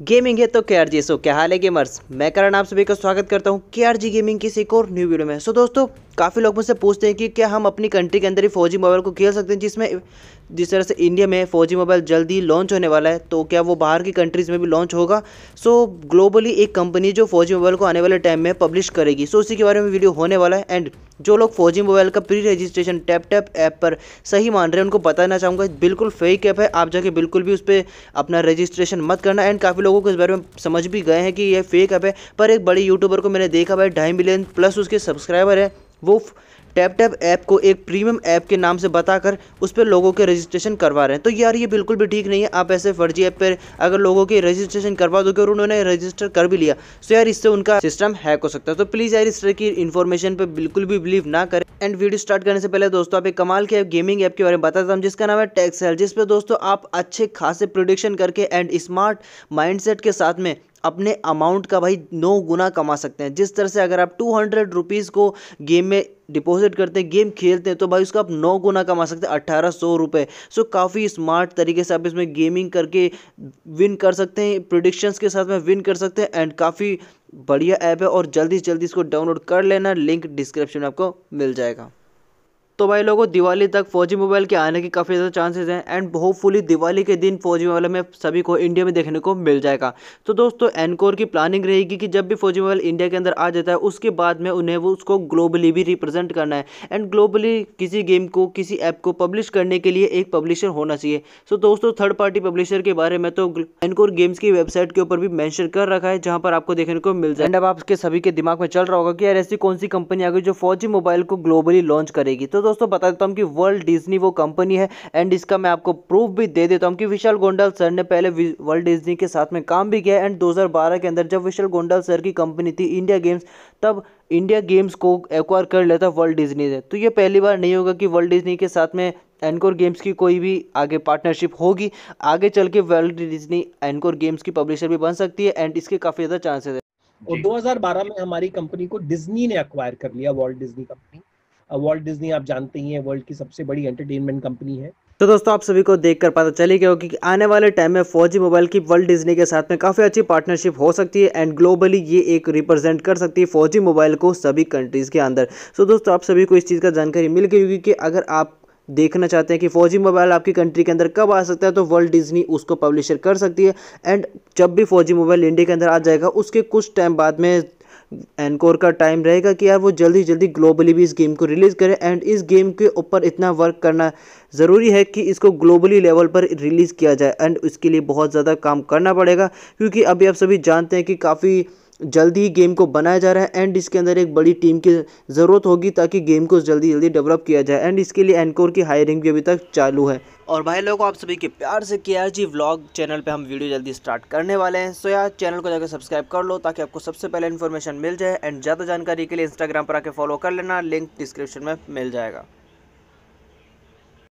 gaming है तो के आर जी सो क्या हाल है गेमर्स मैं करण आप सभी का स्वागत करता हूँ के आर जी गेमिंग की एक और न्यू वीडियो में सो so, दोस्तों काफ़ी लोग मुझसे पूछते हैं कि क्या हम अपनी कंट्री के अंदर ही फौजी मोबाइल को खेल सकते हैं जिसमें जिस तरह से इंडिया में फ़ौजी मोबाइल जल्दी लॉन्च होने वाला है तो क्या वो बाहर की कंट्रीज़ में भी लॉन्च होगा सो ग्लोबली एक कंपनी जो फ़ौजी मोबाइल को आने वाले टाइम में पब्लिश करेगी सो उसी के बारे में वीडियो होने वाला है एंड जो लोग फौजी मोबाइल का pre registration tap tap app पर सही मान रहे हैं उनको बताना चाहूँगा बिल्कुल फेक ऐप है आप जाके बिल्कुल भी उस पर अपना रजिस्ट्रेशन मत करना एंड काफ़ी लोगों को इस बारे में समझ भी गए हैं कि यह फेक ऐप है पर एक बड़े यूट्यूबर को मैंने देखा भाई ढाई मिलियन प्लस उसके सब्सक्राइबर है वो टैप टैप ऐप को एक प्रीमियम ऐप के नाम से बताकर उस पर लोगों के रजिस्ट्रेशन करवा रहे हैं तो यार ये बिल्कुल भी ठीक नहीं है आप ऐसे फर्जी ऐप पर अगर लोगों के रजिस्ट्रेशन करवा दोगे और उन्होंने रजिस्टर कर भी लिया तो यार इससे उनका सिस्टम हैक हो सकता है तो प्लीज़ यार इस तरह की इन्फॉर्मेशन पर बिल्कुल भी बिलीव ना करें एंड वीडियो स्टार्ट करने से पहले दोस्तों आप एक कमाल के गेमिंग ऐप के बारे में बताता हूँ जिसका नाम है टैक्स जिस पर दोस्तों आप अच्छे खासे प्रोडिक्शन करके एंड स्मार्ट माइंड के साथ में अपने अमाउंट का भाई नौ गुना कमा सकते हैं जिस तरह से अगर आप टू हंड्रेड रुपीज़ को गेम में डिपॉजिट करते हैं गेम खेलते हैं तो भाई उसका आप नौ गुना कमा सकते हैं अट्ठारह सौ रुपये सो काफ़ी स्मार्ट तरीके से आप इसमें गेमिंग करके विन कर सकते हैं प्रोडिक्शंस के साथ में विन कर सकते हैं एंड काफ़ी बढ़िया ऐप है और जल्दी से जल्दी इसको डाउनलोड कर लेना लिंक डिस्क्रिप्शन में आपको मिल जाएगा तो भाई लोगों दिवाली तक फ़ौजी मोबाइल के आने के काफ़ी ज़्यादा चांसेस हैं एंड होपफुली दिवाली के दिन फ़ौजी मोबाइल में सभी को इंडिया में देखने को मिल जाएगा तो दोस्तों एनकोर की प्लानिंग रहेगी कि जब भी फ़ौजी मोबाइल इंडिया के अंदर आ जाता है उसके बाद में उन्हें वो उसको ग्लोबली भी रिप्रेजेंट करना है एंड ग्लोबली किसी गेम को किसी ऐप को पब्लिश करने के लिए एक पब्लिशर होना चाहिए सो दोस्तों थर्ड पार्टी पब्लिशर के बारे में तो एनकोर गेम्स की वेबसाइट के ऊपर भी मैंशन कर रखा है जहाँ पर आपको देखने को मिल जाए एंड अब आपके सभी के दिमाग में चल रहा होगा कि यार ऐसी कौन सी कंपनी आ गई जो फौजी मोबाइल को ग्लोबली लॉन्च करेगी तो दोस्तों बता देता हूँ कि वर्ल्ड डिज्नी वो कंपनी है एंड इसका मैं आपको प्रूफ भी दे देता हूँ कि विशाल गोंडल सर ने पहले वर्ल्ड डिज्नी के साथ में काम भी किया एंड दो के अंदर जब विशाल गोंडल सर की कंपनी थी इंडिया गेम्स तब इंडिया गेम्स को एक्वायर कर लेता वर्ल्ड डिज्नी ने तो ये पहली बार नहीं होगा कि वर्ल्ड डिज्नी के साथ में एनकोर गेम्स की कोई भी आगे पार्टनरशिप होगी आगे चल के वर्ल्ड डिज्नी एनकोर गेम्स की पब्लिशर भी बन सकती है एंड इसके काफ़ी ज़्यादा चांसेस है और 2012 में हमारी कंपनी को डिज्नी ने एक्वायर कर लिया world Disney company Walt Disney आप जानते ही हैं वर्ल्ड की सबसे बड़ी एंटरटेनमेंट कंपनी है तो दोस्तों आप सभी को देख कर पता चले गया होगी कि आने वाले टाइम में फौजी मोबाइल की वर्ल्ड डिज्नी के साथ में काफ़ी अच्छी पार्टनरशिप हो सकती है एंड ग्लोबली ये एक रिप्रेजेंट कर सकती है फौजी मोबाइल को सभी कंट्रीज़ के अंदर सो दोस्तों आप सभी को इस चीज़ का जानकारी मिल गई होगी कि अगर आप देखना चाहते हैं कि फौजी मोबाइल आपकी कंट्री के अंदर कब आ सकता है तो वर्ल्ड डिज्नी उसको पब्लिशर कर सकती है एंड जब भी फौजी मोबाइल इंडिया के अंदर आ जाएगा उसके कुछ टाइम बाद में एनकोर का टाइम रहेगा कि यार वो जल्दी जल्दी ग्लोबली भी इस गेम को रिलीज़ करें एंड इस गेम के ऊपर इतना वर्क करना ज़रूरी है कि इसको ग्लोबली लेवल पर रिलीज़ किया जाए एंड उसके लिए बहुत ज़्यादा काम करना पड़ेगा क्योंकि अभी आप सभी जानते हैं कि काफ़ी जल्दी ही गेम को बनाया जा रहा है एंड इसके अंदर एक बड़ी टीम की ज़रूरत होगी ताकि गेम को जल्दी जल्दी डेवलप किया जाए एंड इसके लिए एनकोर की हायरिंग भी अभी तक चालू है और भाई लोगों आप सभी के प्यार से के आर जी व्लॉग चैनल पे हम वीडियो जल्दी स्टार्ट करने वाले हैं सो यार चैनल को जाकर सब्सक्राइब कर लो ताकि आपको सबसे पहले इन्फॉर्मेशन मिल जाए एंड ज़्यादा जानकारी के लिए इंस्टाग्राम पर आके फॉलो कर लेना लिंक डिस्क्रिप्शन में मिल जाएगा